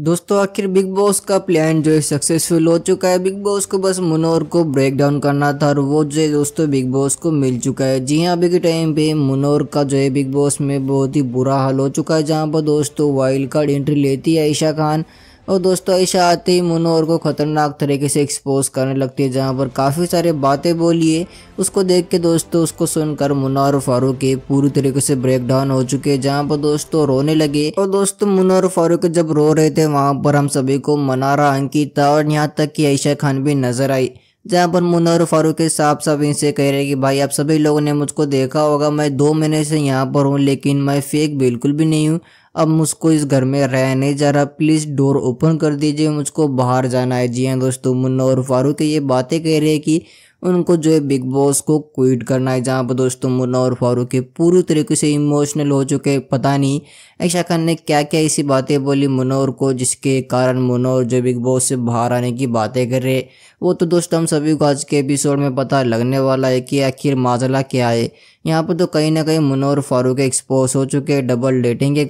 दोस्तों आखिर big boss का प्लान जो है सक्सेसफुल हो चुका है बिग बॉस को बस मुनोर को ब्रेक डाउन करना था और वो जो है दोस्तों बिग बॉस को मिल चुका है जी हाँ अभी के टाइम पे मुनोर का जो है बिग बॉस में बहुत ही बुरा हाल हो चुका है जहाँ पर दोस्तों वाइल्ड कार्ड एंट्री लेती है ईशा खान और दोस्तों ऐशा आते ही मनोहर को खतरनाक तरीके से एक्सपोज करने लगती है जहाँ पर काफ़ी सारे बातें बोलिए उसको देख के दोस्तों उसको सुनकर मुनोहर फारूक के पूरी तरीके से ब्रेक डाउन हो चुके हैं जहाँ पर दोस्तों रोने लगे और दोस्तों मुनोहर फारूक जब रो रहे थे वहाँ पर हम सभी को मनारा अंकिता और यहाँ तक कि ऐशा खान भी नजर आई जहाँ पर मुनर फारूक के साफ साफ इनसे कह रहे कि भाई आप सभी लोगों ने मुझको देखा होगा मैं दो महीने से यहाँ पर हूँ लेकिन मैं फेक बिल्कुल भी नहीं हूँ अब मुझको इस घर में रह नहीं जा रहा प्लीज़ डोर ओपन कर दीजिए मुझको बाहर जाना है जी हाँ दोस्तों मुन्ना और फारूक ये बातें कह रहे हैं कि उनको जो है बिग बॉस को क्विट करना है जहाँ पर दोस्तों मुन्ना और फारूक के पूरी तरीके से इमोशनल हो चुके हैं पता नहीं ऐशा खान ने क्या क्या ऐसी बातें बोली मुनोर को जिसके कारण मुनोर जो बिग बॉस से बाहर आने की बातें कर रहे वो तो दोस्तों हम सभी को आज के एपिसोड में पता लगने वाला है कि आखिर माजला क्या है यहाँ पर तो कहीं ना कहीं मुनौर फारूक एक्सपोज हो चुके हैं डबल डेटिंग के